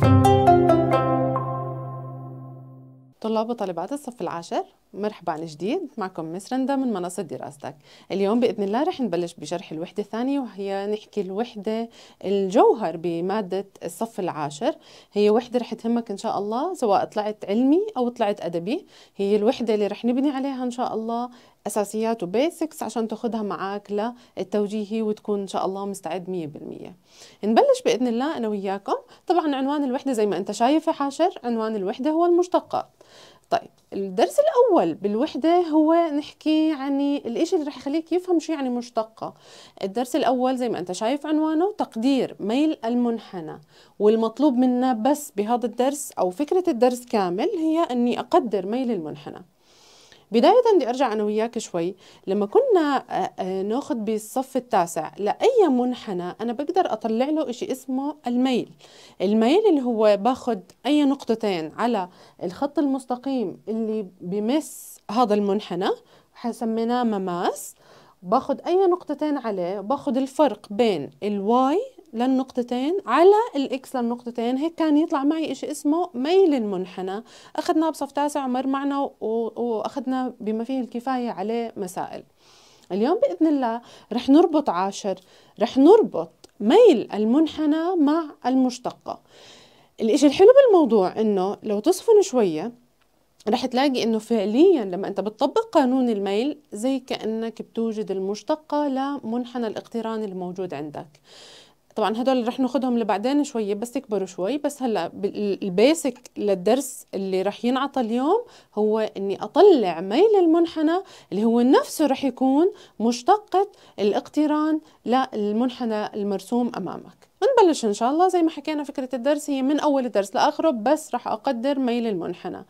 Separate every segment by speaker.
Speaker 1: Thank you. طلاب وطالبات الصف العاشر مرحبا عن جديد معكم مس رندا من منصة دراستك اليوم بإذن الله رح نبلش بشرح الوحدة الثانية وهي نحكي الوحدة الجوهر بمادة الصف العاشر هي وحدة رح تهمك إن شاء الله سواء طلعت علمي أو طلعت أدبي هي الوحدة اللي رح نبني عليها إن شاء الله أساسيات وبيسكس عشان تاخدها معاك للتوجيهي وتكون إن شاء الله مستعد 100% نبلش بإذن الله أنا وياكم طبعا عنوان الوحدة زي ما أنت شايفة حاشر عنوان الوحدة هو المشتقات طيب الدرس الأول بالوحدة هو نحكي عن يعني الإشي اللي رح يخليك يفهم شو يعني مشتقة الدرس الأول زي ما أنت شايف عنوانه تقدير ميل المنحنى والمطلوب منا بس بهذا الدرس أو فكرة الدرس كامل هي أني أقدر ميل المنحنى بداية بدي أرجع أنا وياك شوي لما كنا آه، آه، ناخد بالصف التاسع لأي منحنى أنا بقدر أطلع له إشي اسمه الميل الميل اللي هو باخد أي نقطتين على الخط المستقيم اللي بمس هذا المنحنى سميناه مماس باخد أي نقطتين عليه باخد الفرق بين الواي للنقطتين على الاكس للنقطتين هيك كان يطلع معي شيء اسمه ميل المنحنى اخذناه بصف تاسع ومر معنا واخذنا بما فيه الكفايه عليه مسائل اليوم باذن الله رح نربط عاشر رح نربط ميل المنحنى مع المشتقه الاشي الحلو بالموضوع انه لو تصفن شويه رح تلاقي انه فعليا لما انت بتطبق قانون الميل زي كانك بتوجد المشتقه لمنحنى الاقتران الموجود عندك طبعا هدول اللي رح ناخدهم لبعدين شويه بس يكبروا شوي بس هلا البيسك للدرس اللي رح ينعطى اليوم هو اني اطلع ميل المنحنى اللي هو نفسه رح يكون مشتقه الاقتران للمنحنى المرسوم امامك بنبلش ان شاء الله زي ما حكينا فكره الدرس هي من اول الدرس لاخره بس راح اقدر ميل المنحنى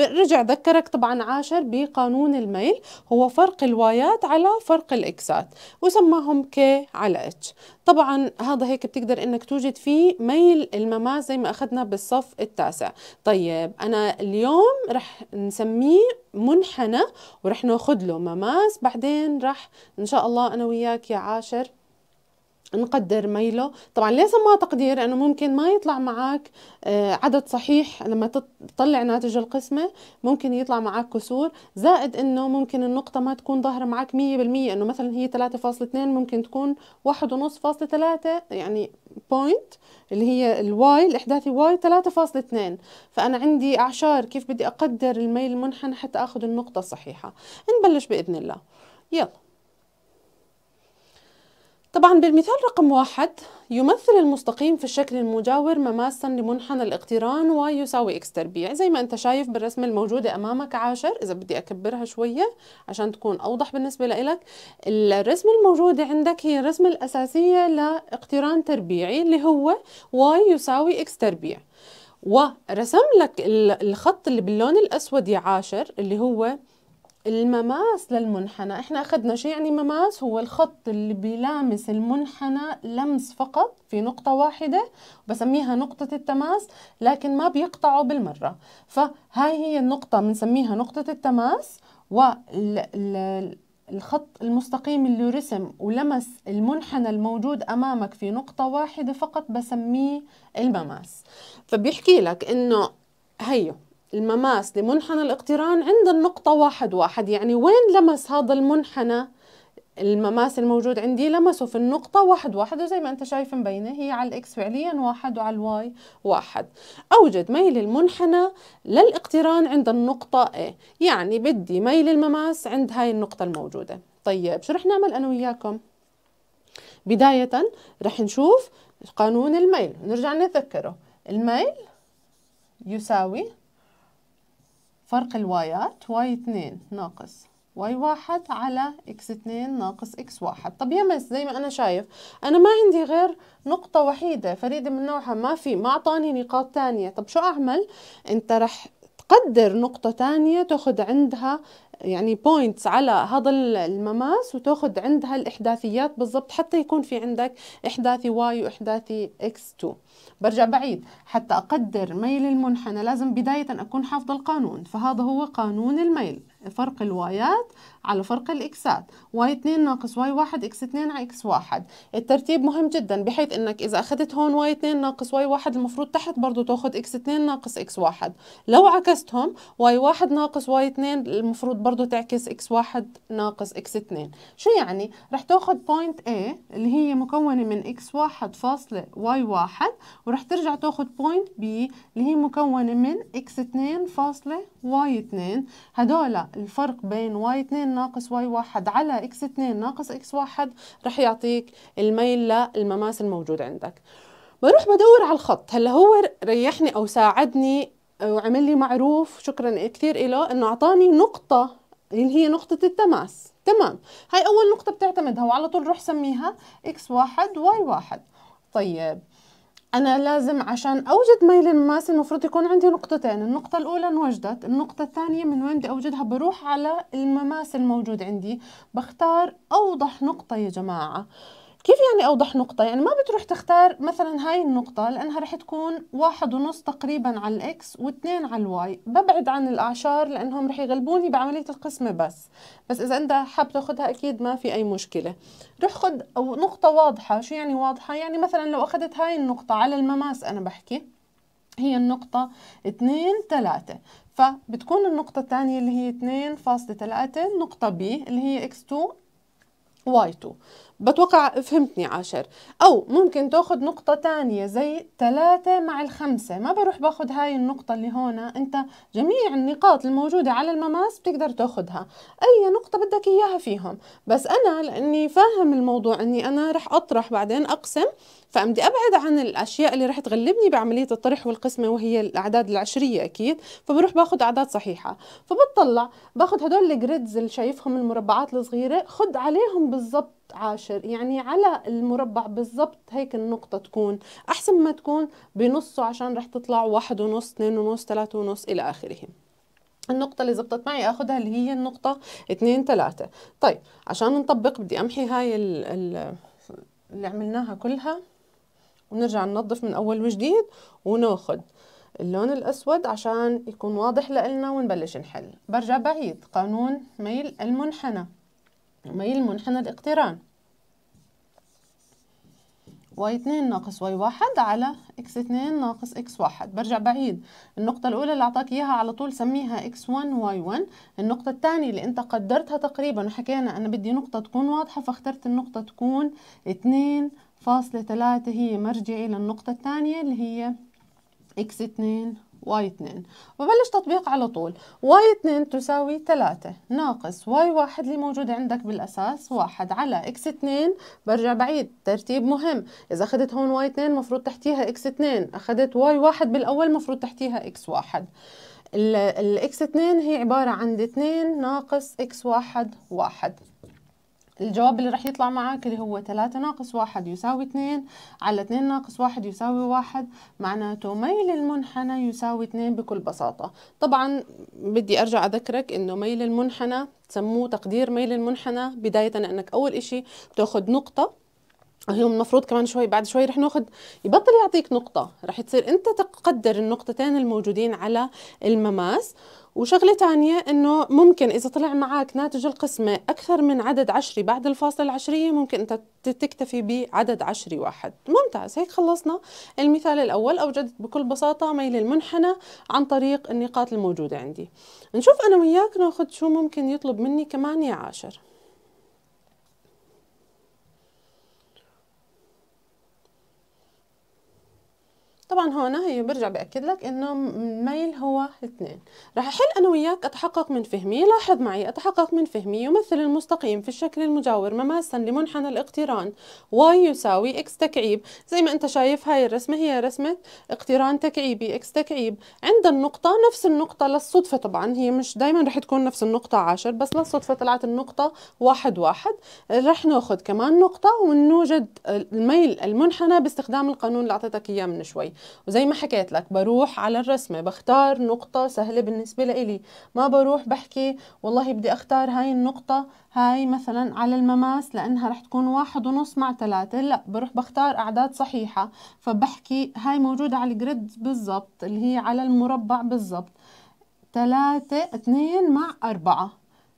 Speaker 1: رجع ذكرك طبعا عاشر بقانون الميل هو فرق الوايات على فرق الاكسات وسماهم كي على اتش طبعا هذا هيك بتقدر انك توجد فيه ميل المماس زي ما اخذنا بالصف التاسع طيب انا اليوم رح نسميه منحنى ورح ناخذ له مماس بعدين رح ان شاء الله انا وياك يا عاشر نقدر ميله طبعا ليه ما تقدير انه ممكن ما يطلع معك آه، عدد صحيح لما تطلع ناتج القسمه ممكن يطلع معك كسور زائد انه ممكن النقطه ما تكون ظاهره معك 100% انه مثلا هي 3.2 ممكن تكون 1.5.3 يعني بوينت اللي هي الواي الاحداثي واي 3.2 فانا عندي اعشار كيف بدي اقدر الميل المنحنى حتى اخذ النقطه الصحيحه نبلش باذن الله يلا طبعا بالمثال رقم واحد يمثل المستقيم في الشكل المجاور مماسا لمنحنى الاقتران ويساوي اكس تربيع زي ما انت شايف بالرسمة الموجودة امامك عاشر اذا بدي اكبرها شوية عشان تكون اوضح بالنسبة لك الرسمة الموجودة عندك هي الرسمة الاساسية لاقتران تربيعي اللي هو واي يساوي اكس تربيع ورسم لك الخط اللي باللون الاسود يا عاشر اللي هو المماس للمنحنى احنا اخذنا شيء يعني مماس هو الخط اللي بيلامس المنحنى لمس فقط في نقطة واحدة بسميها نقطة التماس لكن ما بيقطعه بالمرة فهاي هي النقطة بنسميها نقطة التماس والخط المستقيم اللي رسم ولمس المنحنى الموجود أمامك في نقطة واحدة فقط بسميه المماس فبيحكي لك إنه هيو المماس لمنحنى الاقتران عند النقطة واحد واحد يعني وين لمس هذا المنحنى المماس الموجود عندي لمسه في النقطة واحد واحد وزي ما انت شايف مبينة هي على الاكس فعليا واحد وعلى الواي واحد اوجد ميل المنحنى للاقتران عند النقطة A يعني بدي ميل المماس عند هاي النقطة الموجودة طيب شو رح نعمل انا وياكم بداية رح نشوف قانون الميل نرجع نتذكره الميل يساوي فرق الوايات واي 2 ناقص واي 1 على اكس 2 ناقص اكس 1 طب مس زي ما انا شايف انا ما عندي غير نقطه وحيده فريده من نوعها ما في ما اعطاني نقاط ثانيه طب شو اعمل انت رح تقدر نقطة تانية تاخذ عندها يعني بوينتس على هذا المماس وتاخذ عندها الإحداثيات بالضبط حتى يكون في عندك إحداثي واي وإحداثي اكس 2 برجع بعيد حتى أقدر ميل المنحنى لازم بداية أكون حافظة القانون فهذا هو قانون الميل فرق الوايات على فرق الاكسات واي 2 ناقص واي 1 اكس 2 على اكس 1 الترتيب مهم جدا بحيث انك اذا اخذت هون واي 2 ناقص واي 1 المفروض تحت برضه تاخذ اكس 2 ناقص اكس 1 لو عكستهم واي 1 ناقص واي 2 المفروض برضه تعكس اكس 1 ناقص اكس 2 شو يعني رح تاخذ بوينت A اللي هي مكونه من اكس 1 فاصله واي 1 ورح ترجع تاخذ بوينت B اللي هي مكونه من اكس 2 فاصله واي 2 هدول الفرق بين واي 2 ناقص واي 1 على اكس 2 ناقص اكس 1 رح يعطيك الميل للمماس الموجود عندك بروح بدور على الخط هلا هو ريحني او ساعدني وعمل لي معروف شكرا كثير له انه اعطاني نقطه اللي هي نقطه التماس تمام هاي اول نقطه بتعتمدها وعلى طول روح سميها اكس 1 واي 1 طيب أنا لازم عشان أوجد ميل الماس المفروض يكون عندي نقطتين النقطة الأولى انوجدت النقطة الثانية من وين بدي أوجدها بروح على المماس الموجود عندي بختار أوضح نقطة يا جماعة كيف يعني اوضح نقطة؟ يعني ما بتروح تختار مثلا هاي النقطة لانها رح تكون واحد ونص تقريبا على الاكس واثنين على الواي، ببعد عن الاعشار لانهم رح يغلبوني بعملية القسمة بس، بس اذا انت حاب تاخذها اكيد ما في اي مشكلة. روح خد أو نقطة واضحة، شو يعني واضحة؟ يعني مثلا لو اخذت هاي النقطة على المماس انا بحكي هي النقطة 2 3 فبتكون النقطة الثانية اللي هي 2.3 نقطة B اللي هي X2 Y2 بتوقع فهمتني عاشر او ممكن تاخذ نقطة تانية زي ثلاثة مع الخمسة ما بروح باخذ هاي النقطة اللي هون انت جميع النقاط الموجودة على المماس بتقدر تاخذها اي نقطة بدك اياها فيهم بس انا لاني فاهم الموضوع اني انا رح اطرح بعدين اقسم فبدي ابعد عن الاشياء اللي رح تغلبني بعمليه الطرح والقسمه وهي الاعداد العشريه اكيد فبروح باخذ اعداد صحيحه فبطلع باخذ هدول الجريدز اللي شايفهم المربعات الصغيره خد عليهم بالضبط عاشر يعني على المربع بالضبط هيك النقطة تكون أحسن ما تكون بنصه عشان رح تطلع واحد ونص اثنين ونص ثلاثة ونص إلى آخره النقطة اللي زبطت معي أخذها اللي هي النقطة اتنين ثلاثة طيب عشان نطبق بدي أمحي هاي الـ الـ اللي عملناها كلها ونرجع ننظف من أول وجديد وناخذ اللون الأسود عشان يكون واضح لنا ونبلش نحل برجع بعيد قانون ميل المنحنى ميل منحنى الاقتران واي 2 ناقص واي 1 علي اكس x2 ناقص اكس 1 برجع بعيد النقطة الأولى اللي أعطاك إياها على طول سميها اكس 1 واي النقطة الثانية اللي أنت قدرتها تقريبا وحكينا أنا بدي نقطة تكون واضحة فاخترت النقطة تكون 2.3 هي مرجعي للنقطة الثانية اللي هي اكس 2 واي 2 وببلش تطبيق على طول واي 2 تساوي 3 ناقص واي 1 اللي موجود عندك بالأساس 1 على x2 برجع بعيد ترتيب مهم إذا أخذت هون واي 2 مفروض تحتيها x2 أخذت واي 1 بالأول مفروض تحتيها x1 الاكس 2 هي عبارة عن 2 ناقص اكس 1 1 الجواب اللي راح يطلع معك اللي هو 3 ناقص 1 يساوي 2 على 2 ناقص 1 يساوي 1 معناته ميل المنحنى يساوي 2 بكل بساطة طبعا بدي أرجع أذكرك إنه ميل المنحنى سموه تقدير ميل المنحنى بداية أنك أول إشي بتاخذ نقطة هي المفروض كمان شوي بعد شوي رح ناخذ يبطل يعطيك نقطة رح تصير أنت تقدر النقطتين الموجودين على المماس وشغله تانية انه ممكن اذا طلع معك ناتج القسمه اكثر من عدد عشري بعد الفاصله العشريه ممكن انت تكتفي بعدد عشري واحد ممتاز هيك خلصنا المثال الاول اوجدت بكل بساطه ميل المنحنى عن طريق النقاط الموجوده عندي نشوف انا وياك ناخذ شو ممكن يطلب مني كمان يا عاشر طبعا هون هي برجع باكد لك انه الميل هو اثنين راح احل انا وياك اتحقق من فهمي لاحظ معي اتحقق من فهمي يمثل المستقيم في الشكل المجاور مماسا لمنحنى الاقتران واي يساوي اكس تكعيب زي ما انت شايف هاي الرسمه هي رسمه اقتران تكعيبي اكس تكعيب عند النقطه نفس النقطه للصدفه طبعا هي مش دائما راح تكون نفس النقطه عاشر بس للصدفه طلعت النقطه واحد واحد راح ناخذ كمان نقطه ونوجد الميل المنحنى باستخدام القانون اللي اعطيتك اياه من شوي وزي ما حكيت لك بروح على الرسمه بختار نقطه سهله بالنسبه لإلي ما بروح بحكي والله بدي اختار هاي النقطه هاي مثلا على المماس لانها رح تكون واحد ونص مع ثلاثة لا بروح بختار اعداد صحيحه فبحكي هاي موجوده على الجريد بالضبط اللي هي على المربع بالضبط ثلاثة اثنين مع أربعة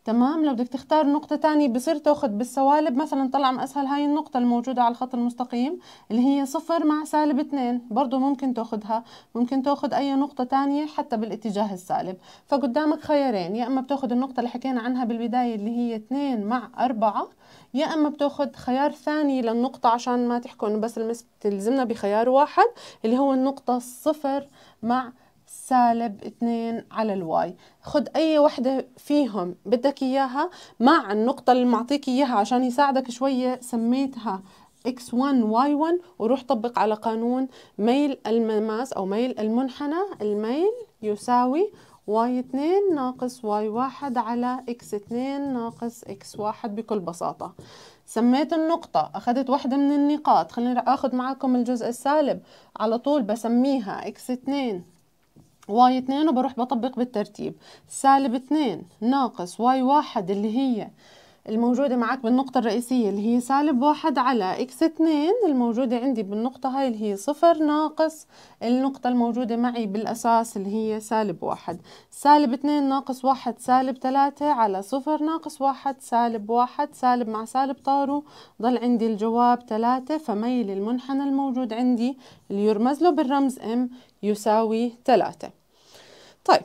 Speaker 1: تمام لو بدك تختار نقطة تانية بصير تاخد بالسوالب مثلا طلع اسهل هاي النقطة الموجودة على الخط المستقيم اللي هي صفر مع سالب اثنين برضو ممكن تاخدها ممكن تاخد اي نقطة تانية حتى بالاتجاه السالب فقدامك خيارين يا اما بتاخد النقطة اللي حكينا عنها بالبداية اللي هي اثنين مع اربعة يا اما بتاخد خيار ثاني للنقطة عشان ما تحكوا انه بس تلزمنا بخيار واحد اللي هو النقطة صفر مع سالب 2 على الواي خد اي وحده فيهم بدك اياها مع النقطه اللي معطيك اياها عشان يساعدك شويه سميتها x1 y1 وروح طبق على قانون ميل المماس او ميل المنحنى الميل يساوي y2 ناقص y1 على x2 ناقص x1 بكل بساطة سميت النقطة أخذت واحدة من النقاط خليني أخذ معكم الجزء السالب على طول بسميها x2 واي اتنين وبروح بطبق بالترتيب سالب اتنين ناقص واي واحد اللي هي الموجودة معك بالنقطة الرئيسية اللي هي سالب واحد على إكس اتنين الموجودة عندي بالنقطة هاي اللي هي صفر ناقص النقطة الموجودة معي بالأساس اللي هي سالب واحد سالب اتنين ناقص واحد سالب تلاتة على صفر ناقص واحد سالب واحد سالب مع سالب طارو ضل عندي الجواب تلاتة فميل المنحنى الموجود عندي اللي يرمز له بالرمز ام يساوي تلاتة طيب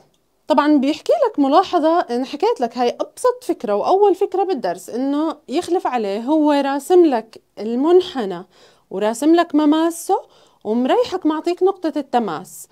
Speaker 1: طبعا بيحكي لك ملاحظة أنا حكيت لك هاي أبسط فكرة وأول فكرة بالدرس إنه يخلف عليه هو راسم لك المنحنى وراسم لك مماسه ومريحك معطيك نقطة التماس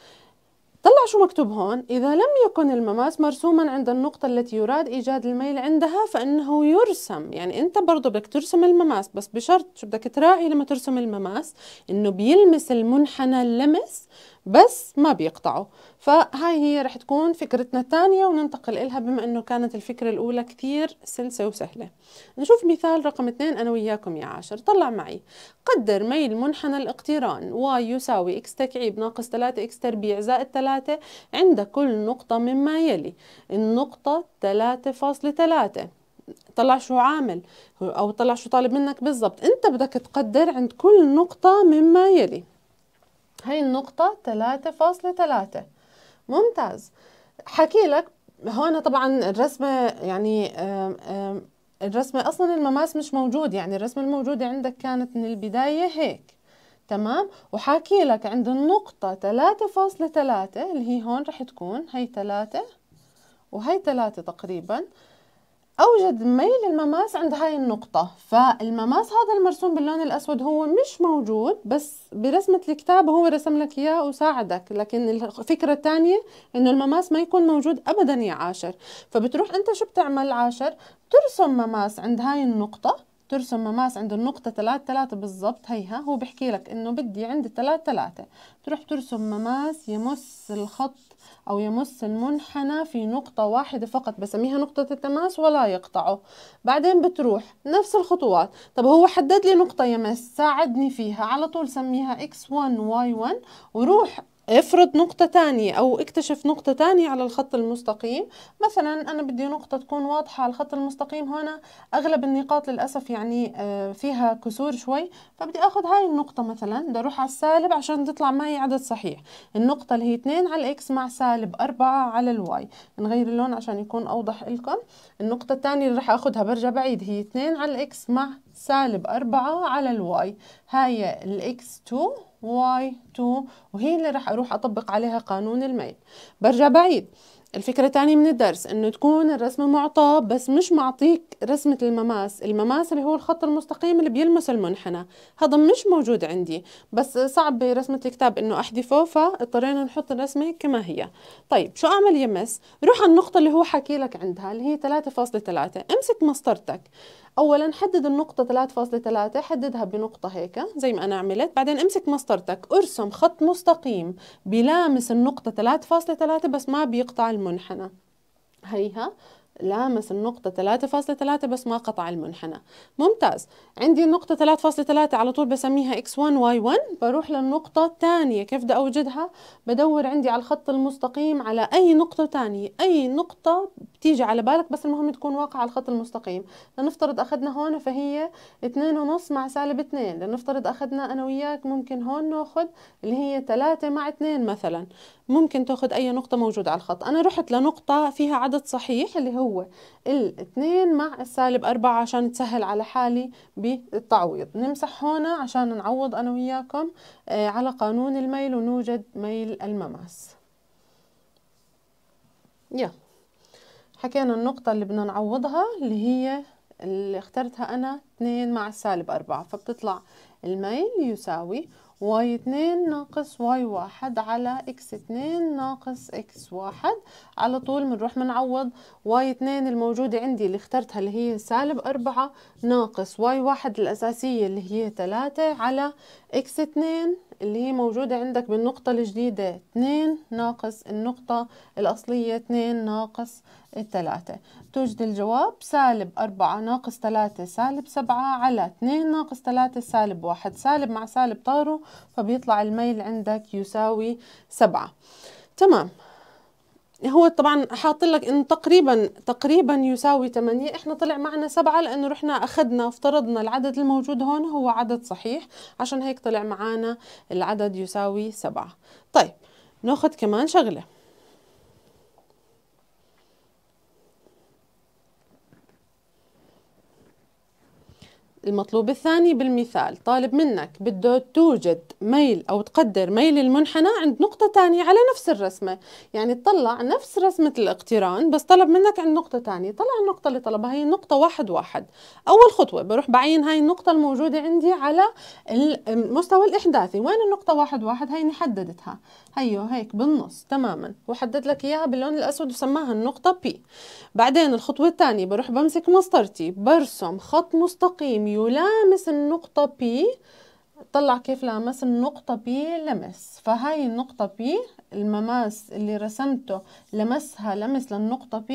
Speaker 1: طلع شو مكتوب هون إذا لم يكن المماس مرسوما عند النقطة التي يراد إيجاد الميل عندها فإنه يرسم يعني أنت برضو بدك ترسم المماس بس بشرط شو بدك تراعي لما ترسم المماس إنه بيلمس المنحنى اللمس بس ما بيقطعوا فهاي هي رح تكون فكرتنا الثانية وننتقل إلها بما أنه كانت الفكرة الأولى كثير سلسة وسهلة نشوف مثال رقم اثنين أنا وياكم يا عاشر طلع معي قدر ميل منحنى الاقتران واي يساوي اكس تكعيب ناقص 3 اكس تربيع زائد 3 عند كل نقطة مما يلي النقطة 3.3 طلع شو عامل او طلع شو طالب منك بالضبط انت بدك تقدر عند كل نقطة مما يلي هاي النقطة 3.3 ممتاز حكي لك هون طبعا الرسمة يعني الرسمة أصلا المماس مش موجود يعني الرسمة الموجودة عندك كانت من البداية هيك تمام وحاكي لك عند النقطة 3.3 اللي هي هون رح تكون هي 3 وهي 3 تقريبا أوجد ميل المماس عند هاي النقطة فالمماس هذا المرسوم باللون الأسود هو مش موجود بس برسمة الكتاب هو رسم لك إياه وساعدك لكن الفكرة الثانية إنه المماس ما يكون موجود أبدا يا عاشر فبتروح أنت شو بتعمل عاشر ترسم مماس عند هاي النقطة ترسم مماس عند النقطة ثلاث ثلاثة بالضبط هيها هو بحكي لك إنه بدي عند ثلاث ثلاثة تروح ترسم مماس يمس الخط أو يمس المنحنى في نقطة واحدة فقط بسميها نقطة التماس ولا يقطعه بعدين بتروح نفس الخطوات طب هو حدد لي نقطة يمس ساعدني فيها على طول سميها x1 y1 وروح افرض نقطة تانية أو اكتشف نقطة تانية على الخط المستقيم مثلا أنا بدي نقطة تكون واضحة على الخط المستقيم هنا أغلب النقاط للأسف يعني آه، فيها كسور شوي فبدي أخذ هاي النقطة مثلا بدي أروح على السالب عشان تطلع معي عدد صحيح النقطة اللي هي 2 على الإكس مع سالب 4 على الواي نغير اللون عشان يكون أوضح لكم النقطة التانية اللي راح أخذها برجع بعيد هي 2 على الإكس مع سالب 4 على الواي هاي الإكس 2 واي 2 وهي اللي راح اروح اطبق عليها قانون الميل برجع بعيد الفكرة الثانية من الدرس انه تكون الرسمة معطاة بس مش معطيك رسمة المماس المماس اللي هو الخط المستقيم اللي بيلمس المنحنى هذا مش موجود عندي بس صعب برسمة الكتاب انه احذفه فاضطرينا نحط الرسمة كما هي طيب شو اعمل يمس روح على النقطة اللي هو حكي لك عندها اللي هي 3.3 امسك مسطرتك اولا حدد النقطه 3.3 حددها بنقطه هيك زي ما انا عملت بعدين امسك مسطرتك ارسم خط مستقيم بلامس النقطه 3.3 بس ما بيقطع المنحنى هيها لامس النقطة 3.3 بس ما قطع المنحنى ممتاز عندي النقطة 3.3 على طول بسميها x1 y1 بروح للنقطة الثانية كيف بدي أوجدها بدور عندي على الخط المستقيم على أي نقطة ثانية أي نقطة بتيجي على بالك بس المهم تكون واقعة على الخط المستقيم لنفترض أخذنا هون فهي 2.5 مع سالب 2 لنفترض أخذنا أنا وياك ممكن هون ناخذ اللي هي 3 مع 2 مثلا ممكن تاخذ أي نقطة موجودة على الخط أنا رحت لنقطة فيها عدد صحيح اللي هو هو الاثنين مع السالب أربعة عشان تسهل على حالي بالتعويض نمسح هون عشان نعوض أنا وياكم آه، على قانون الميل ونوجد ميل المماس يا حكينا النقطة اللي بدنا نعوضها اللي هي اللي اخترتها أنا 2 مع السالب 4 فبتطلع الميل يساوي واي اتنين ناقص واي واحد على اكس اتنين ناقص اكس واحد على طول بنروح بنعوض واي اتنين الموجودة عندي اللي اخترتها اللي هي سالب أربعة ناقص واي واحد الأساسية اللي هي تلاتة على اكس اتنين اللي هي موجودة عندك بالنقطة الجديدة 2 ناقص النقطة الأصلية 2 ناقص 3 توجد الجواب سالب 4 ناقص 3 سالب 7 على 2 ناقص 3 سالب 1 سالب مع سالب طاروا فبيطلع الميل عندك يساوي 7 تمام هو طبعا حاط لك انه تقريبا تقريبا يساوي 8 احنا طلع معنا 7 لانه رحنا اخذنا افترضنا العدد الموجود هون هو عدد صحيح عشان هيك طلع معنا العدد يساوي 7 طيب ناخذ كمان شغله المطلوب الثاني بالمثال طالب منك بده توجد ميل أو تقدر ميل المنحنى عند نقطة تانية على نفس الرسمة يعني تطلع نفس رسمة الاقتران بس طلب منك عند نقطة تانية طلع النقطة اللي طلبها هي النقطة واحد واحد أول خطوة بروح بعين هاي النقطة الموجودة عندي على المستوى الإحداثي وين النقطة واحد واحد هاي حددتها هيو هيك بالنص تماما وحدد لك إياها باللون الأسود وسماها النقطة P بعدين الخطوة الثانية بروح بمسك مسطرتي برسم خط مستقيم يلامس النقطة P طلع كيف لامس النقطة P لمس فهاي النقطة P المماس اللي رسمته لمسها لمس للنقطة P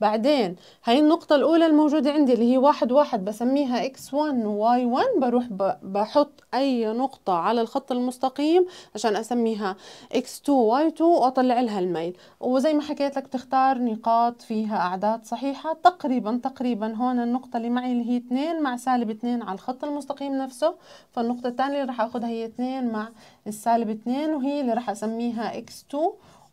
Speaker 1: بعدين هاي النقطة الأولى الموجودة عندي اللي هي واحد واحد بسميها x1 y1 بروح بحط أي نقطة على الخط المستقيم عشان أسميها x2 y2 وأطلع لها الميل وزي ما حكيت لك تختار نقاط فيها أعداد صحيحة تقريبا تقريبا هون النقطة اللي معي اللي هي 2 مع سالب 2 على الخط المستقيم نفسه فالنقطة الثانية اللي راح أخذها هي 2 مع السالب 2 وهي اللي راح اسميها x2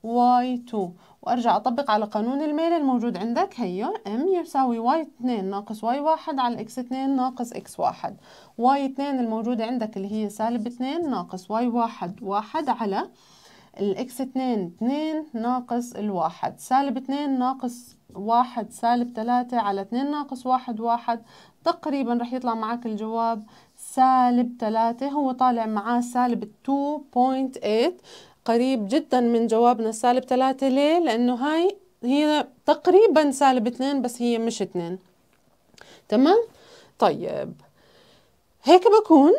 Speaker 1: y2 وارجع اطبق على قانون الميل الموجود عندك هيو m يساوي y2 ناقص y1 على x2 ناقص x1 y2 الموجودة عندك اللي هي سالب 2 ناقص y1 1 على x 2 2 ناقص الواحد سالب 2 ناقص 1 سالب 3 على 2 ناقص 1 1 تقريبا رح يطلع معك الجواب سالب 3 هو طالع معاه سالب 2.8 قريب جدا من جوابنا سالب 3 ليه؟ لأنه هاي هي تقريبا سالب 2 بس هي مش 2 تمام؟ طيب هيك بكون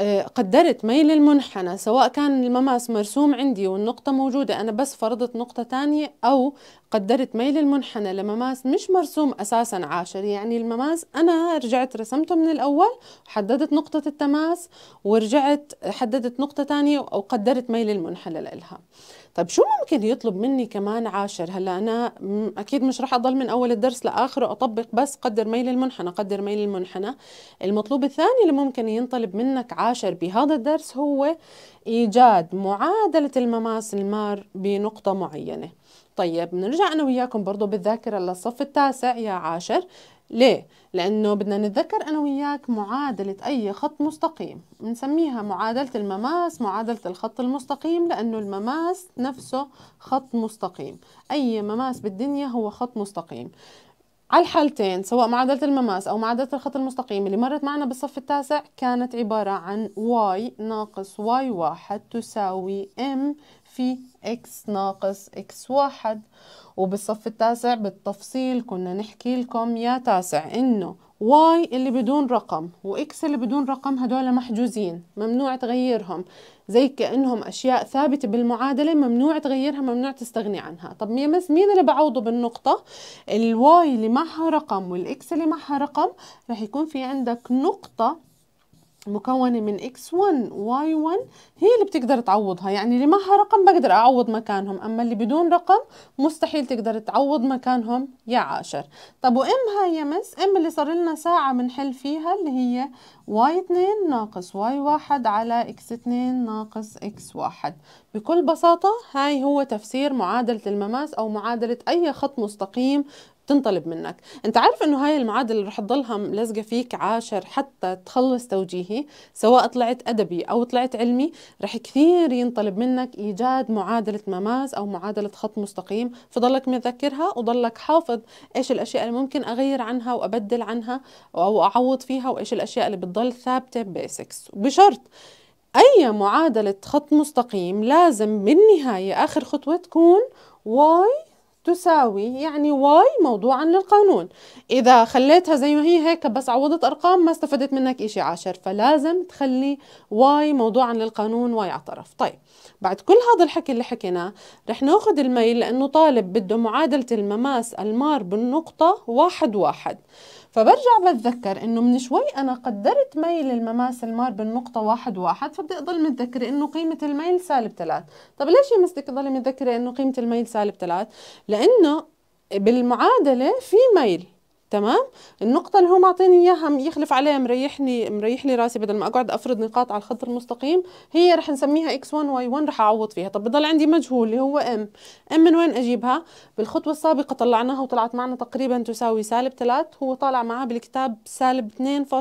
Speaker 1: آه، قدرت ميل المنحنى سواء كان المماس مرسوم عندي والنقطة موجودة أنا بس فرضت نقطة تانية أو قدرت ميل المنحنى لمماس مش مرسوم أساسا عاشر يعني المماس أنا رجعت رسمته من الأول وحددت نقطة التماس ورجعت حددت نقطة تانية وقدرت ميل المنحنى لإلها طيب شو ممكن يطلب مني كمان عاشر هلا أنا أكيد مش رح أضل من أول الدرس لآخره أطبق بس قدر ميل المنحنى قدر ميل المنحنى المطلوب الثاني اللي ممكن ينطلب منك عاشر بهذا الدرس هو إيجاد معادلة المماس المار بنقطة معينة طيب بنرجع أنا وياكم برضو بالذاكرة للصف التاسع يا عاشر ليه؟ لأنه بدنا نتذكر أنا وياك معادلة أي خط مستقيم بنسميها معادلة المماس معادلة الخط المستقيم لأنه المماس نفسه خط مستقيم أي مماس بالدنيا هو خط مستقيم على الحالتين سواء معادلة المماس أو معادلة الخط المستقيم اللي مرت معنا بالصف التاسع كانت عبارة عن y ناقص y واحد تساوي m في x ناقص x واحد وبالصف التاسع بالتفصيل كنا نحكي لكم يا تاسع انه y اللي بدون رقم x اللي بدون رقم هدول محجوزين ممنوع تغيرهم زي كأنهم أشياء ثابتة بالمعادلة ممنوع تغيرها ممنوع تستغني عنها طب مين اللي بعوضه بالنقطة الواي اللي معها رقم والإكس اللي معها رقم رح يكون في عندك نقطة مكونة من x1 y1 هي اللي بتقدر تعوضها يعني اللي معها رقم بقدر أعوض مكانهم أما اللي بدون رقم مستحيل تقدر تعوض مكانهم يا عاشر طب وإمها يا مس إم اللي صار لنا ساعة بنحل فيها اللي هي y2 ناقص y1 على x2 ناقص x1 بكل بساطة هاي هو تفسير معادلة المماس أو معادلة أي خط مستقيم تنطلب منك انت عارف انه هاي المعادله رح تضلها ملزقه فيك عاشر حتى تخلص توجيهي سواء طلعت ادبي او طلعت علمي رح كثير ينطلب منك ايجاد معادله مماس او معادله خط مستقيم فضلك متذكرها وضلك حافظ ايش الاشياء اللي ممكن اغير عنها وابدل عنها او اعوض فيها وايش الاشياء اللي بتضل ثابته بيسكس بشرط اي معادله خط مستقيم لازم بالنهايه اخر خطوه تكون واي تساوي يعني واي موضوعا للقانون إذا خليتها زي ما هي هيك بس عوضت أرقام ما استفدت منك إشي عاشر فلازم تخلي واي موضوعا للقانون واي على طرف طيب بعد كل هذا الحكي اللي حكيناه رح ناخذ الميل لأنه طالب بده معادلة المماس المار بالنقطة واحد واحد فبرجع بتذكر انه من شوي انا قدرت ميل المماس المار بالنقطة واحد واحد فبدي اضل متذكرة انه قيمة الميل سالب ثلاث طب ليش يمسك اضل متذكرة انه قيمة الميل سالب ثلاث لانه بالمعادلة في ميل تمام النقطة اللي هو معطيني إياها يخلف عليها مريحني مريح لي راسي بدل ما أقعد أفرض نقاط على الخط المستقيم هي رح نسميها x1 y1 رح أعوض فيها طب بضل عندي مجهول اللي هو m m من وين أجيبها بالخطوة السابقة طلعناها وطلعت معنا تقريبا تساوي سالب 3 هو طالع معها بالكتاب سالب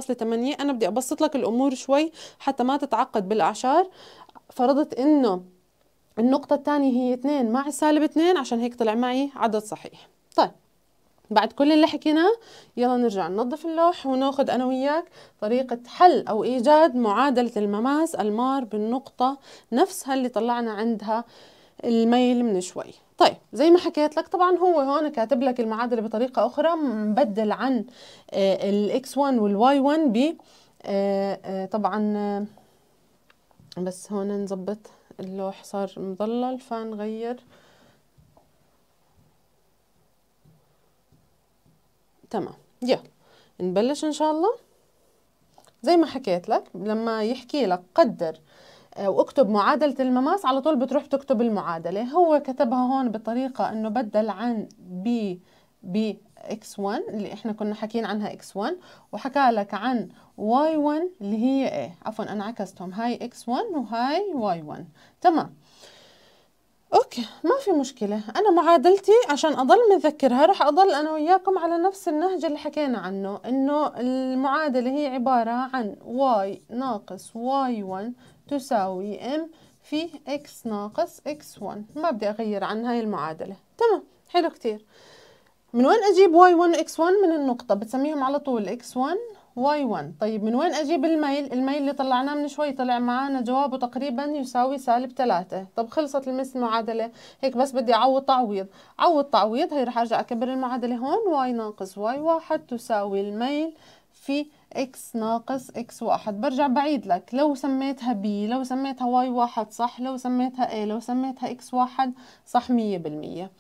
Speaker 1: 2.8 أنا بدي أبسط لك الأمور شوي حتى ما تتعقد بالأعشار فرضت إنه النقطة الثانية هي 2 مع سالب 2 عشان هيك طلع معي عدد صحيح طيب بعد كل اللي حكيناه يلا نرجع ننظف اللوح وناخذ انا وياك طريقة حل او ايجاد معادلة المماس المار بالنقطة نفسها اللي طلعنا عندها الميل من شوي طيب زي ما حكيت لك طبعا هو هون كاتب لك المعادلة بطريقة اخرى مبدل عن آه، الاكس 1 والواي 1 ب آه، آه، طبعا بس هون نظبط اللوح صار مضلل فنغير تمام يلا نبلش ان شاء الله زي ما حكيت لك لما يحكي لك قدر آه، واكتب معادلة المماس على طول بتروح تكتب المعادلة هو كتبها هون بطريقة انه بدل عن ب ب x1 اللي احنا كنا حاكيين عنها x1 وحكى لك عن y1 اللي هي ايه عفوا انا عكستهم هاي x1 وهاي y1 تمام اوكي ما في مشكله انا معادلتي عشان اضل متذكرها رح اضل انا وياكم على نفس النهج اللي حكينا عنه انه المعادله هي عباره عن y ناقص y1 تساوي m في x ناقص x1 ما بدي اغير عن هاي المعادله تمام حلو كتير من وين اجيب y1 x1 من النقطه بتسميهم على طول x1 واي 1 طيب من وين اجيب الميل الميل اللي طلعناه من شوي طلع معانا جوابه تقريبا يساوي سالب 3 طب خلصت المس المعادله هيك بس بدي اعوض تعويض عوض تعويض هي رح ارجع اكبر المعادله هون واي ناقص واي 1 تساوي الميل في اكس ناقص اكس واحد برجع بعيد لك لو سميتها بي لو سميتها واي واحد صح لو سميتها ايه لو سميتها اكس واحد صح مية بالمية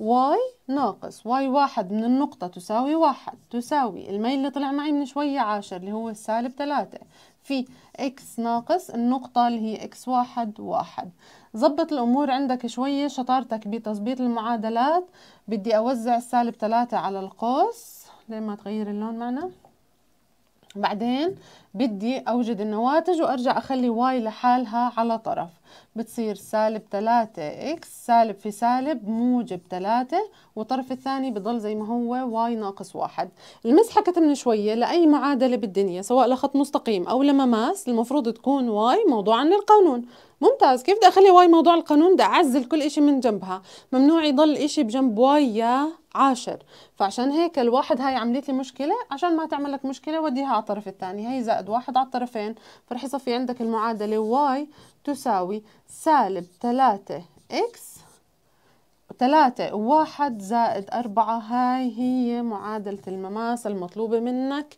Speaker 1: واي ناقص واي واحد من النقطة تساوي واحد تساوي الميل اللي طلع معي من شوية عاشر اللي هو السالب ثلاثة في اكس ناقص النقطة اللي هي اكس واحد واحد ظبط الأمور عندك شوية شطارتك بتظبيط المعادلات بدي أوزع السالب ثلاثة على القوس لما تغير اللون معنا بعدين بدي أوجد النواتج وأرجع أخلي واي لحالها على طرف بتصير سالب 3 إكس سالب في سالب موجب 3 والطرف الثاني بضل زي ما هو واي ناقص واحد المسحة كتبنا شوية لأي معادلة بالدنيا سواء لخط مستقيم أو لمماس المفروض تكون واي موضوعا للقانون ممتاز كيف بدي أخلي واي موضوع القانون بدي أعزل كل إشي من جنبها ممنوع يضل إشي بجنب واي يا عاشر فعشان هيك الواحد هاي عملت لي مشكلة عشان ما تعمل لك مشكلة وديها على الطرف الثاني هي زائد زائد واحد على الطرفين فرح يصفي عندك المعادلة واي تساوي سالب ثلاثة اكس ثلاثة واحد زائد أربعة هاي هي معادلة المماس المطلوبة منك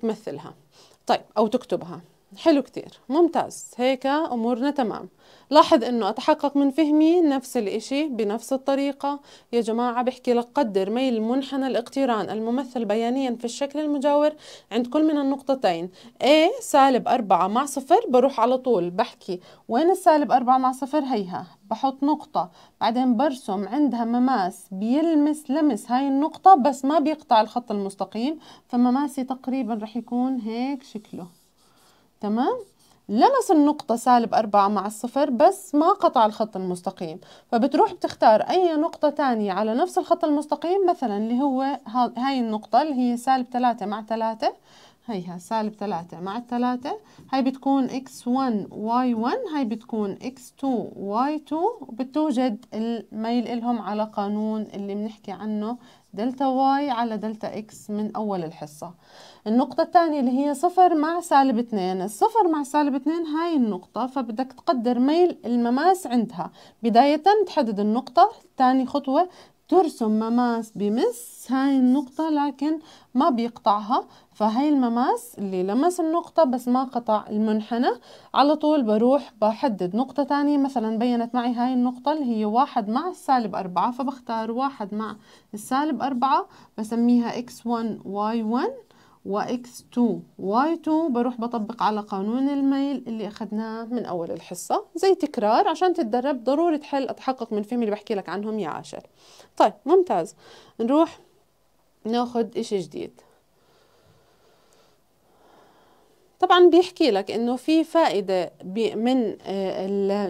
Speaker 1: تمثلها طيب أو تكتبها حلو كتير ممتاز هيك أمورنا تمام لاحظ أنه أتحقق من فهمي نفس الإشي بنفس الطريقة يا جماعة بحكي لك قدر ميل منحنى الاقتران الممثل بيانيا في الشكل المجاور عند كل من النقطتين A سالب 4 مع صفر بروح على طول بحكي وين السالب 4 مع صفر هيها بحط نقطة بعدين برسم عندها مماس بيلمس لمس هاي النقطة بس ما بيقطع الخط المستقيم فمماسي تقريبا رح يكون هيك شكله تمام؟ لمس النقطة سالب أربعة مع الصفر بس ما قطع الخط المستقيم فبتروح بتختار أي نقطة تانية على نفس الخط المستقيم مثلا اللي هو هاي النقطة اللي هي سالب ثلاثة مع ثلاثة هيها سالب ثلاثة مع الثلاثة هاي بتكون x1 y1 هاي بتكون x2 y2 وبتوجد الميل إلهم على قانون اللي بنحكي عنه دلتا واي على دلتا اكس من أول الحصة النقطة الثانية اللي هي صفر مع سالب اتنين الصفر مع سالب اتنين هاي النقطة فبدك تقدر ميل المماس عندها بداية تحدد النقطة ثاني خطوة ترسم مماس بمس هاي النقطة لكن ما بيقطعها فهاي المماس اللي لمس النقطة بس ما قطع المنحنى على طول بروح بحدد نقطة تانية مثلا بينت معي هاي النقطة اللي هي واحد مع السالب أربعة فبختار واحد مع السالب أربعة بسميها x1 y1 وإكس 2 واي 2 بروح بطبق على قانون الميل اللي أخدناه من أول الحصة زي تكرار عشان تتدرب ضروري تحل أتحقق من فهم اللي بحكي لك عنهم يا عاشر طيب ممتاز نروح ناخد إشي جديد طبعا بيحكي لك انه في فائده من آه،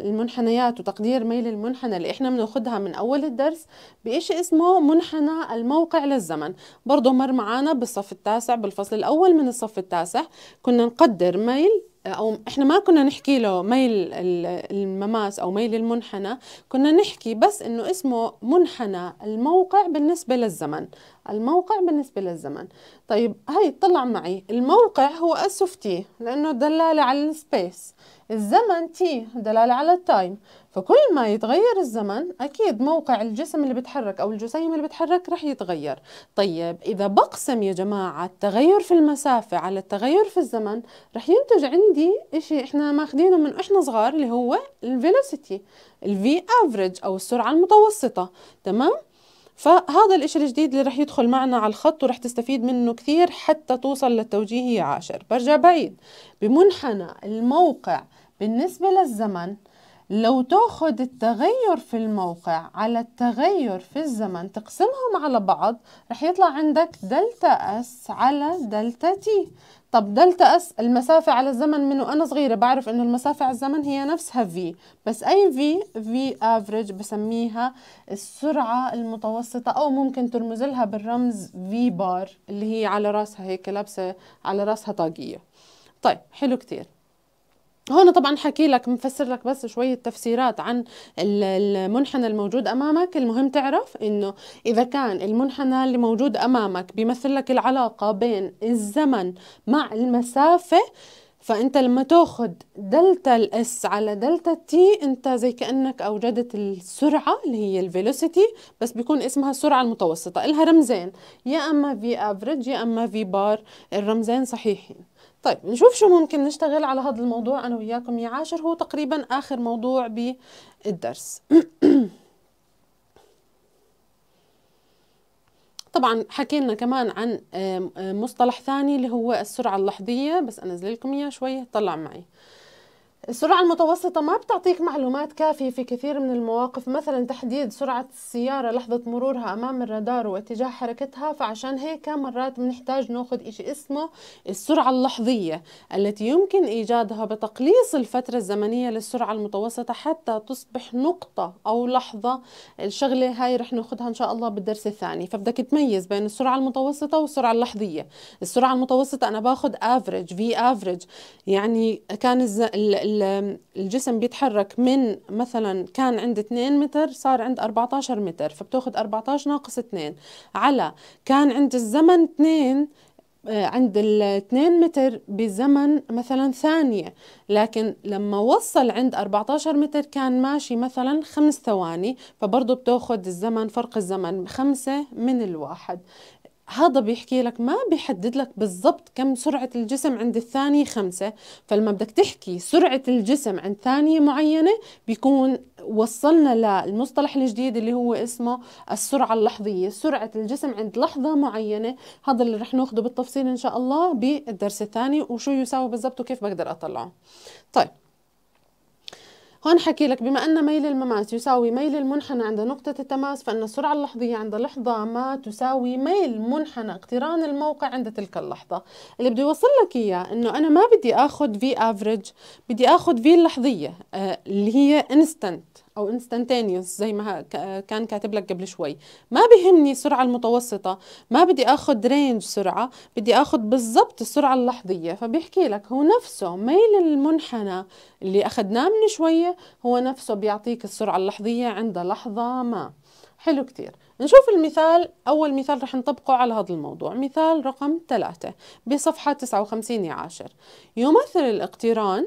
Speaker 1: المنحنيات وتقدير ميل المنحنى اللي احنا بناخذها من اول الدرس بشيء اسمه منحنى الموقع للزمن برضه مر معانا بالصف التاسع بالفصل الاول من الصف التاسع كنا نقدر ميل آه، او احنا ما كنا نحكي له ميل المماس او ميل المنحنى كنا نحكي بس انه اسمه منحنى الموقع بالنسبه للزمن الموقع بالنسبة للزمن طيب هاي طلع معي الموقع هو اس اوف تي لأنه دلالة على السبيس الزمن تي دلالة على التايم فكل ما يتغير الزمن أكيد موقع الجسم اللي بتحرك أو الجسيم اللي بتحرك رح يتغير طيب إذا بقسم يا جماعة التغير في المسافة على التغير في الزمن رح ينتج عندي إشي إحنا ماخدينه من إحنا صغار اللي هو الفيلوسيتي الفي افريج أو السرعة المتوسطة تمام؟ فهذا الإشي الجديد اللي رح يدخل معنا على الخط ورح تستفيد منه كثير حتى توصل للتوجيهية عاشر برجع بعيد بمنحنى الموقع بالنسبة للزمن لو تأخذ التغير في الموقع على التغير في الزمن تقسمهم على بعض رح يطلع عندك دلتا اس على دلتا تي طب دلتا اس المسافة على الزمن من وأنا صغيرة بعرف إنه المسافة على الزمن هي نفسها في بس أي في في افريج بسميها السرعة المتوسطة أو ممكن ترمز لها بالرمز في بار اللي هي على راسها هيك لابسة على راسها طاقية طيب حلو كتير هون طبعا حكي لك مفسر لك بس شوية تفسيرات عن المنحنى الموجود أمامك المهم تعرف إنه إذا كان المنحنى اللي موجود أمامك بيمثل لك العلاقة بين الزمن مع المسافة فانت لما تاخذ دلتا الاس على دلتا تي انت زي كانك اوجدت السرعه اللي هي الفيلوسيتي بس بيكون اسمها السرعه المتوسطه الها رمزين يا اما في افريج يا اما في بار الرمزين صحيحين طيب نشوف شو ممكن نشتغل على هذا الموضوع أنا وياكم يا عاشر هو تقريبا آخر موضوع بالدرس طبعا حكينا كمان عن مصطلح ثاني اللي هو السرعة اللحظية بس أنزل لكم إياه شويه طلع معي السرعة المتوسطة ما بتعطيك معلومات كافية في كثير من المواقف مثلا تحديد سرعة السيارة لحظة مرورها أمام الرادار واتجاه حركتها فعشان هيك مرات بنحتاج ناخذ إشي اسمه السرعة اللحظية التي يمكن إيجادها بتقليص الفترة الزمنية للسرعة المتوسطة حتى تصبح نقطة أو لحظة الشغلة هاي رح ناخذها إن شاء الله بالدرس الثاني فبدك تميز بين السرعة المتوسطة والسرعة اللحظية السرعة المتوسطة أنا باخذ افريج في افريج يعني كان ال الجسم بيتحرك من مثلا كان عند 2 متر صار عند 14 متر فبتاخذ 14 ناقص 2 على كان عند الزمن 2 آه، عند ال 2 متر بزمن مثلا ثانية لكن لما وصل عند 14 متر كان ماشي مثلا خمس ثواني فبرضه بتاخذ الزمن فرق الزمن خمسة من الواحد هذا بيحكي لك ما بيحدد لك بالضبط كم سرعة الجسم عند الثانية خمسة فلما بدك تحكي سرعة الجسم عند ثانية معينة بيكون وصلنا للمصطلح الجديد اللي هو اسمه السرعة اللحظية سرعة الجسم عند لحظة معينة هذا اللي رح ناخده بالتفصيل إن شاء الله بالدرس الثاني وشو يساوي بالضبط وكيف بقدر أطلعه طيب هون حكي لك بما أن ميل المماس يساوي ميل المنحنى عند نقطة التماس فإن السرعة اللحظية عند لحظة ما تساوي ميل منحنى اقتران الموقع عند تلك اللحظة اللي بدي يوصل لك إياه إنه أنا ما بدي آخذ في افريج بدي آخذ في اللحظية آه، اللي هي instant او انستنتينيوس زي ما كان كاتب لك قبل شوي ما بهمني السرعه المتوسطه ما بدي اخذ رينج سرعه بدي اخذ بالضبط السرعه اللحظيه فبيحكي لك هو نفسه ميل المنحنى اللي اخذناه من شويه هو نفسه بيعطيك السرعه اللحظيه عند لحظه ما حلو كتير نشوف المثال أول مثال رح نطبقه على هذا الموضوع مثال رقم ثلاثة بصفحة 59 عشر يمثل الاقتران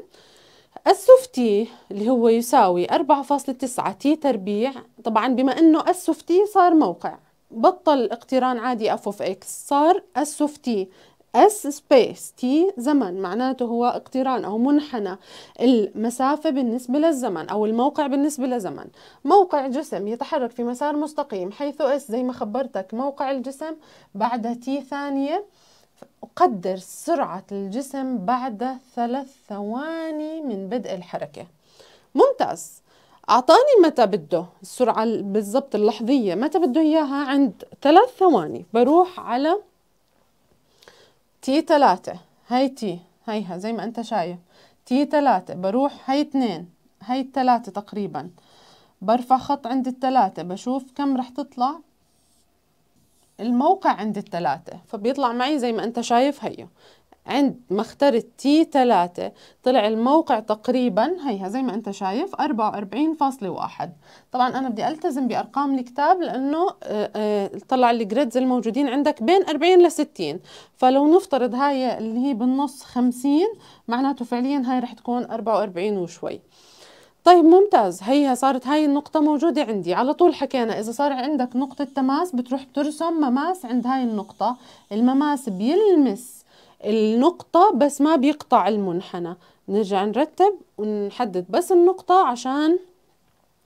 Speaker 1: السفتي اللي هو يساوي 4.9 تي تربيع طبعا بما انه السفتي صار موقع بطل اقتران عادي اف اوف اكس صار السفتي اس سبيس تي زمن معناته هو اقتران او منحنى المسافة بالنسبة للزمن او الموقع بالنسبة لزمن موقع جسم يتحرك في مسار مستقيم حيث اس زي ما خبرتك موقع الجسم بعد تي ثانية أقدر سرعة الجسم بعد ثلاث ثواني من بدء الحركة ممتاز أعطاني متى بده السرعة بالضبط اللحظية متى بده إياها عند ثلاث ثواني بروح على تي ثلاثة هاي تي هيها زي ما أنت شايف تي ثلاثة بروح هاي اثنين هاي الثلاثة تقريبا برفع خط عند الثلاثة بشوف كم رح تطلع الموقع عند الثلاثة فبيطلع معي زي ما انت شايف هيو عند ما اخترت تي ثلاثة طلع الموقع تقريبا هيها زي ما انت شايف 44.1 طبعا انا بدي التزم بارقام الكتاب لانه آه، آه، طلع الجريدز الموجودين عندك بين 40 ل 60 فلو نفترض هاي اللي هي بالنص 50 معناته فعليا هاي رح تكون 44 وشوي طيب ممتاز هيها صارت هاي النقطة موجودة عندي على طول حكينا إذا صار عندك نقطة تماس بتروح بترسم مماس عند هاي النقطة المماس بيلمس النقطة بس ما بيقطع المنحنى نرجع نرتب ونحدد بس النقطة عشان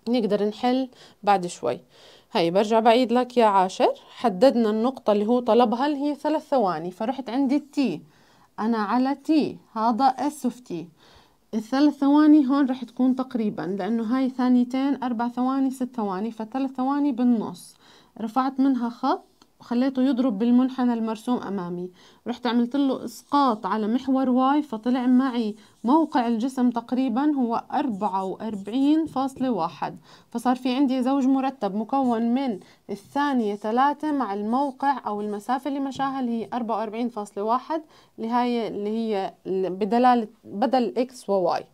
Speaker 1: نقدر نحل بعد شوي هاي برجع بعيد لك يا عاشر حددنا النقطة اللي هو طلبها اللي هي ثلاث ثواني فرحت عندي التي أنا على تي هذا اس اوف تي الثلاث ثواني هون رح تكون تقريبا لانه هاي ثانيتين اربع ثواني ست ثواني فثلاث ثواني بالنص رفعت منها خط وخليته يضرب بالمنحنى المرسوم أمامي رحت عملت له إسقاط على محور واي فطلع معي موقع الجسم تقريبا هو أربعة وأربعين فاصلة واحد فصار في عندي زوج مرتب مكون من الثانية ثلاثة مع الموقع أو المسافة اللي مشاها اللي هي أربعة وأربعين فاصلة واحد اللي هي اللي هي بدلالة بدل إكس وواي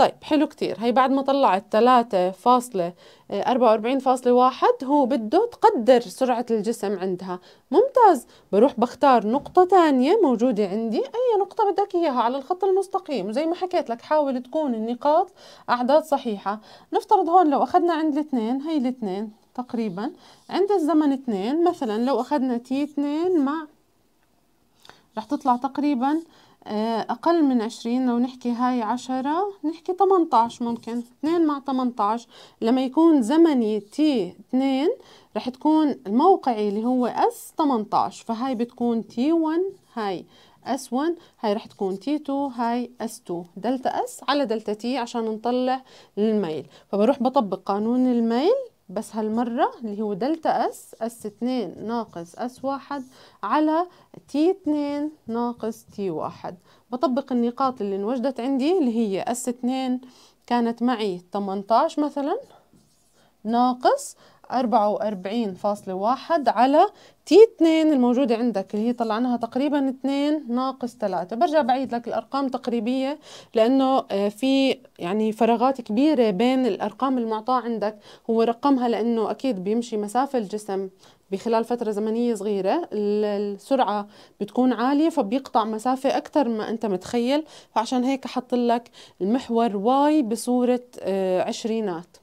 Speaker 1: طيب حلو كتير هي بعد ما طلعت ثلاثة فاصلة آه، أربعة وأربعين فاصلة واحد هو بده تقدر سرعة الجسم عندها ممتاز بروح بختار نقطة تانية موجودة عندي أي نقطة بدك إياها على الخط المستقيم وزي ما حكيت لك حاول تكون النقاط أعداد صحيحة نفترض هون لو أخذنا عند الاثنين هي الاثنين تقريبا عند الزمن اثنين مثلا لو أخذنا تي اثنين مع رح تطلع تقريبا آه، أقل من عشرين لو نحكي هاي عشرة نحكي تمنتاش ممكن اثنين مع تمنتاش لما يكون زمني تي اثنين رح تكون الموقعي اللي هو اس تمنتاش فهاي بتكون تي ون هاي اس 1 هاي رح تكون تي 2 هاي اس 2 دلتا اس على دلتا تي عشان نطلع الميل فبروح بطبق قانون الميل بس هالمرة اللي هو دلتا اس اس اتنين ناقص اس واحد على تي اتنين ناقص تي واحد بطبق النقاط اللي انوجدت عندي اللي هي اس اتنين كانت معي 18 مثلا ناقص أربعة وأربعين فاصلة واحد على تي 2 الموجودة عندك اللي هي طلعناها تقريبا 2 ناقص 3 برجع بعيد لك الأرقام تقريبية لأنه آه، في يعني فراغات كبيرة بين الأرقام المعطاة عندك هو رقمها لأنه أكيد بيمشي مسافة الجسم بخلال فترة زمنية صغيرة السرعة بتكون عالية فبيقطع مسافة أكثر ما أنت متخيل فعشان هيك حط لك المحور واي بصورة آه، عشرينات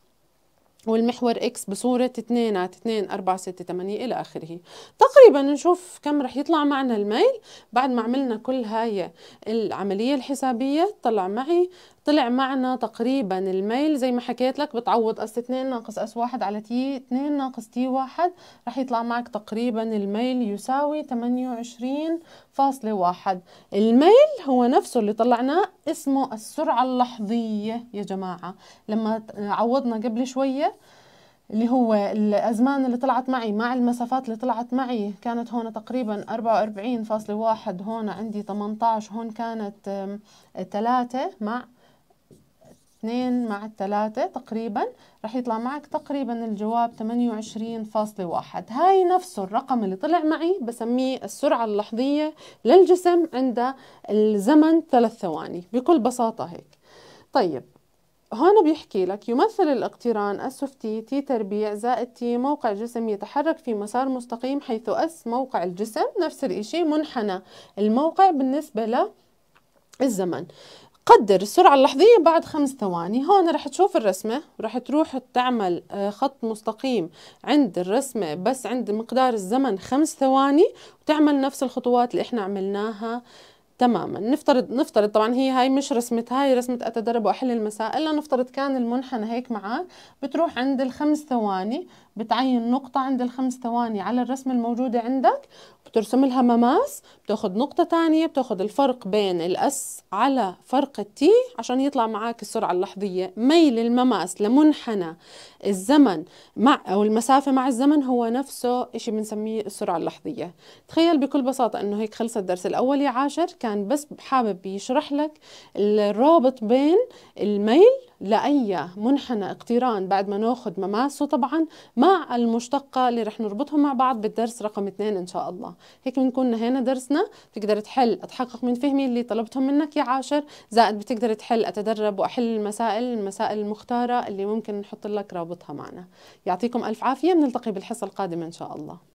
Speaker 1: والمحور اكس بصورة 2 2 4 6 8 إلى آخره تقريبا نشوف كم رح يطلع معنا الميل بعد ما عملنا كل هاي العملية الحسابية طلع معي طلع معنا تقريبا الميل زي ما حكيت لك بتعوض اس 2 ناقص اس 1 على تي 2 ناقص تي 1 رح يطلع معك تقريبا الميل يساوي 28.1 الميل هو نفسه اللي طلعناه اسمه السرعة اللحظية يا جماعة لما عوضنا قبل شوية اللي هو الأزمان اللي طلعت معي مع المسافات اللي طلعت معي كانت هون تقريبا 44.1 هون عندي 18 هون كانت 3 مع 2 مع 3 تقريبا رح يطلع معك تقريبا الجواب 28.1 هاي نفسه الرقم اللي طلع معي بسميه السرعة اللحظية للجسم عند الزمن 3 ثواني بكل بساطة هيك طيب هون بيحكي لك يمثل الاقتران السفتي تي تربيع زائد تي موقع جسم يتحرك في مسار مستقيم حيث أس موقع الجسم نفس الإشي منحنى الموقع بالنسبة للزمن الزمن قدر السرعة اللحظية بعد خمس ثواني هون رح تشوف الرسمة ورح تروح تعمل آه، خط مستقيم عند الرسمة بس عند مقدار الزمن خمس ثواني وتعمل نفس الخطوات اللي احنا عملناها تماما نفترض نفترض طبعا هي هاي مش رسمة هاي رسمة أتدرب وأحل المسائل لنفترض كان المنحنى هيك معك بتروح عند الخمس ثواني بتعين نقطة عند الخمس ثواني على الرسمة الموجودة عندك بترسم لها مماس بتاخد نقطة تانية بتاخد الفرق بين الأس على فرق التي عشان يطلع معاك السرعة اللحظية ميل المماس لمنحنى الزمن مع أو المسافة مع الزمن هو نفسه إشي بنسميه السرعة اللحظية تخيل بكل بساطة أنه هيك خلص الدرس الأول يا عاشر كان بس حابب يشرح لك الرابط بين الميل لاي منحنى اقتران بعد ما ناخذ مماسه طبعا مع المشتقه اللي رح نربطهم مع بعض بالدرس رقم 2 ان شاء الله هيك بنكون نهينا درسنا بتقدر تحل اتحقق من فهمي اللي طلبتهم منك يا عاشر زائد بتقدر تحل اتدرب واحل المسائل المسائل المختاره اللي ممكن نحط لك رابطها معنا يعطيكم الف عافيه بنلتقي بالحصه القادمه ان شاء الله